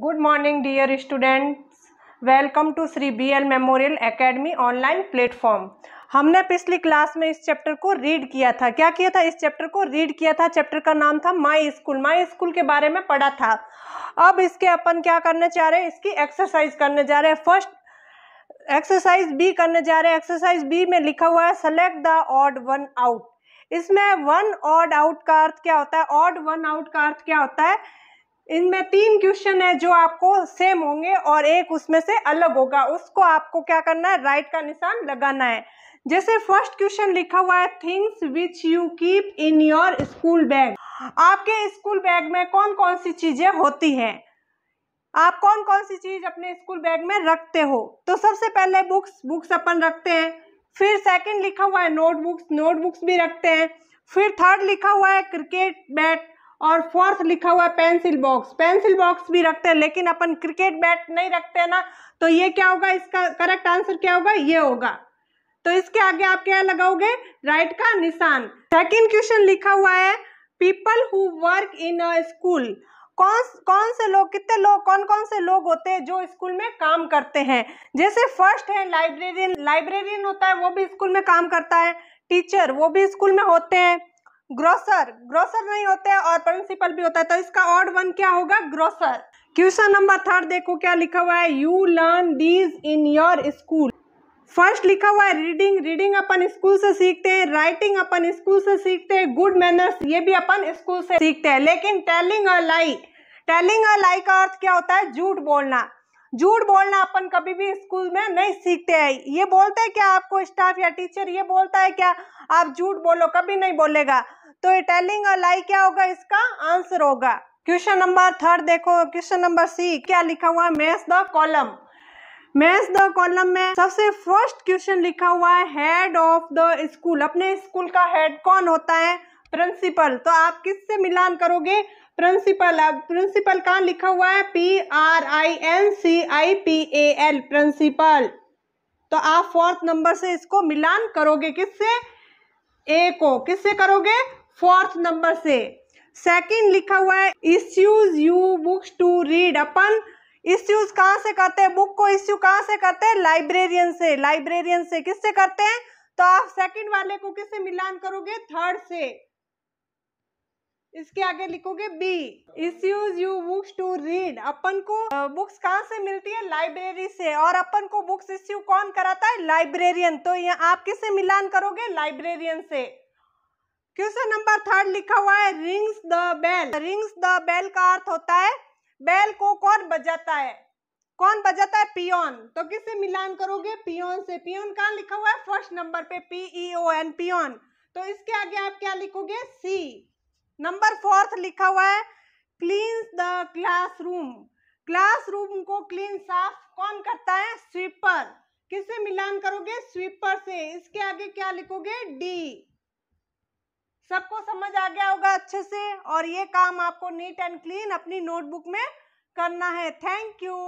good morning dear students welcome to Shri B L memorial academy online platform हमने पिछली class में इस chapter को रीड किया था क्या किया था इस चैप्टर को रीड किया था चैप्टर का नाम था माई स्कूल माई स्कूल के बारे में पढ़ा था अब इसके अपन क्या करने चाह रहे हैं इसकी एक्सरसाइज करने जा रहे हैं फर्स्ट एक्सरसाइज बी करने जा रहे हैं एक्सरसाइज बी में लिखा हुआ है select the odd one out इसमें वन ऑड आउट का अर्थ क्या होता है ऑड वन आउट का अर्थ क्या होता है इनमें तीन क्वेश्चन है जो आपको सेम होंगे और एक उसमें से अलग होगा उसको आपको क्या करना है राइट का निशान लगाना है जैसे फर्स्ट क्वेश्चन लिखा हुआ है things which you keep in your school bag आपके स्कूल बैग में कौन कौन सी चीजें होती हैं आप कौन कौन सी चीज अपने स्कूल बैग में रखते हो तो सबसे पहले बुक्स बुक्स अपन रखते हैं फिर सेकंड लिखा हुआ है नोटबुक्स नोटबुक्स भी रखते हैं फिर थर्ड लिखा हुआ है क्रिकेट बैट और फोर्थ लिखा हुआ है पेंसिल बॉक्स पेंसिल बॉक्स भी रखते हैं लेकिन अपन क्रिकेट बैट नहीं रखते ना तो ये क्या होगा इसका करेक्ट आंसर क्या होगा ये होगा तो इसके आगे आप क्या लगाओगे राइट का निशान सेकेंड क्वेश्चन लिखा हुआ है people who work in a school कौन कौन से लोग कितने लोग कौन कौन से लोग होते हैं जो स्कूल में काम करते हैं जैसे फर्स्ट है लाइब्रेरियन लाइब्रेरियन होता है वो भी स्कूल में काम करता है टीचर वो भी स्कूल में होते हैं ग्रोसर ग्रोसर नहीं होते हैं और प्रिंसिपल भी होता है तो इसका ऑर्ड वन क्या होगा ग्रोसर क्वेश्चन नंबर थर्ड देखो क्या लिखा हुआ है you learn these in your school first लिखा हुआ है रीडिंग रीडिंग अपन स्कूल से सीखते हैं राइटिंग अपन स्कूल से सीखते हैं गुड मैनर्स ये भी अपन स्कूल से सीखते हैं लेकिन टेलिंग अ लाई टेलिंग अ लाई का अर्थ क्या होता है झूठ बोलना झूठ बोलना अपन कभी भी स्कूल में नहीं सीखते हैं ये बोलते हैं क्या आपको स्टाफ या टीचर ये बोलता है क्या आप झूठ बोलो कभी नहीं बोलेगा तो ये टेलिंग और लाई क्या होगा इसका आंसर होगा क्वेश्चन नंबर थर्ड देखो क्वेश्चन नंबर सी क्या लिखा हुआ है match the column match the column में सबसे फर्स्ट क्वेश्चन लिखा हुआ है हेड ऑफ द स्कूल अपने स्कूल का हेड कौन होता है प्रिंसिपल तो आप किससे मिलान करोगे प्रिंसिपल अब प्रिंसिपल कहाँ लिखा हुआ है P R I N C I P A L principal तो आप फोर्थ नंबर से इसको मिलान करोगे किससे ए को किससे करोगे फोर्थ नंबर से सेकंड लिखा हुआ है issues you books to read अपन इश्यूज कहाँ से करते हैं बुक को इश्यू कहाँ से करते हैं लाइब्रेरियन से लाइब्रेरियन से किससे करते हैं तो आप सेकंड वाले को किससे मिलान करोगे थर्ड से इसके आगे लिखोगे B issues you books to read अपन को बुक्स कहाँ से मिलती है लाइब्रेरी से और अपन को बुक्स इश्यू कौन कराता है लाइब्रेरियन तो ये आप किसे मिलान करोगे लाइब्रेरियन से क्वेश्चन नंबर थर्ड लिखा हुआ है rings the bell rings the bell का अर्थ होता है बेल को कौन बजाता है कौन बजाता है पियोन तो किससे मिलान करोगे पियोन से पियोन कहाँ लिखा हुआ है फर्स्ट नंबर पे पीईओ एन पियोन तो इसके आगे आप क्या लिखोगे सी नंबर फोर्थ लिखा हुआ है क्लीन द क्लासरूम क्लासरूम को क्लीन साफ कौन करता है स्वीपर किससे मिलान करोगे स्वीपर से इसके आगे क्या लिखोगे डी सबको समझ आ गया होगा अच्छे से और ये काम आपको नीट एंड क्लीन अपनी नोटबुक में करना है थैंक यू